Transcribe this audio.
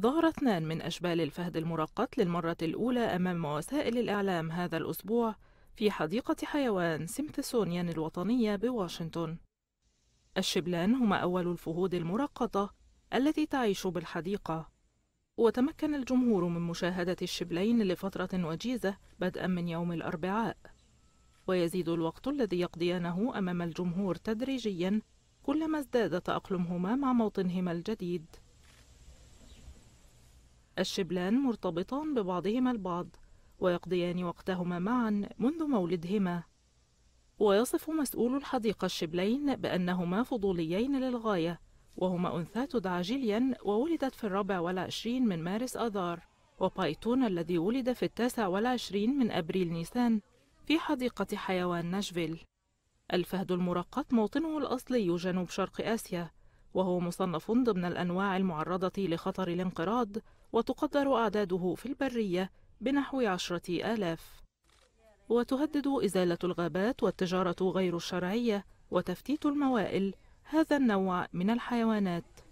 ظهر اثنان من أشبال الفهد المرقط للمرة الأولى أمام وسائل الإعلام هذا الأسبوع في حديقة حيوان سيمثسونيان الوطنية بواشنطن. الشبلان هما أول الفهود المرقطة التي تعيش بالحديقة، وتمكن الجمهور من مشاهدة الشبلين لفترة وجيزة بدءًا من يوم الأربعاء، ويزيد الوقت الذي يقضيانه أمام الجمهور تدريجيًا كلما ازداد تأقلمهما مع موطنهما الجديد. الشبلان مرتبطان ببعضهما البعض ويقضيان وقتهما معا منذ مولدهما ويصف مسؤول الحديقة الشبلين بأنهما فضوليين للغاية وهما أنثى تدعى جيليان وولدت في الرابع والعشرين من مارس آذار وبايتون الذي ولد في التاسع والعشرين من أبريل نيسان في حديقة حيوان ناشفيل الفهد المرقط موطنه الأصلي جنوب شرق آسيا وهو مصنف ضمن الأنواع المعرضة لخطر الانقراض وتقدر أعداده في البرية بنحو عشرة آلاف وتهدد إزالة الغابات والتجارة غير الشرعية وتفتيت الموائل هذا النوع من الحيوانات